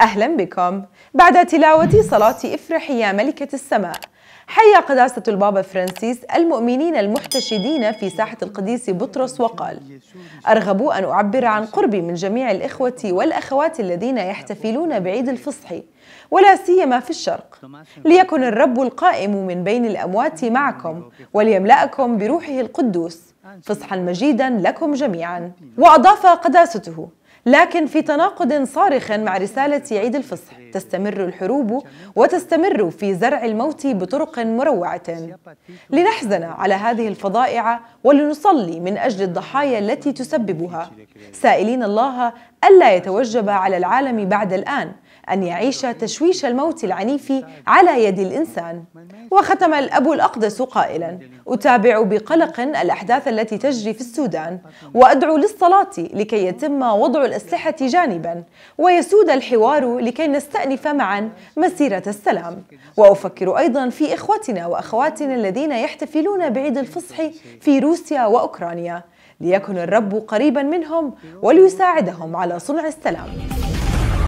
أهلا بكم بعد تلاوة صلاة افرحي يا ملكة السماء حيا قداسة البابا فرانسيس المؤمنين المحتشدين في ساحة القديس بطرس وقال أرغب أن أعبر عن قربي من جميع الإخوة والأخوات الذين يحتفلون بعيد الفصح ولا سيما في الشرق ليكن الرب القائم من بين الأموات معكم وليملأكم بروحه القدوس فصحا مجيدا لكم جميعا وأضاف قداسته لكن في تناقض صارخ مع رسالة عيد الفصح تستمر الحروب وتستمر في زرع الموت بطرق مروعة لنحزن على هذه الفضائع ولنصلي من أجل الضحايا التي تسببها سائلين الله ألا يتوجب على العالم بعد الآن أن يعيش تشويش الموت العنيف على يد الإنسان وختم الأب الأقدس قائلا أتابع بقلق الأحداث التي تجري في السودان وأدعو للصلاة لكي يتم وضع الأسلحة جانبا ويسود الحوار لكي نستأذن نستأنف معا مسيرة السلام وأفكر أيضا في إخوتنا وأخواتنا الذين يحتفلون بعيد الفصح في روسيا وأوكرانيا ليكن الرب قريبا منهم وليساعدهم على صنع السلام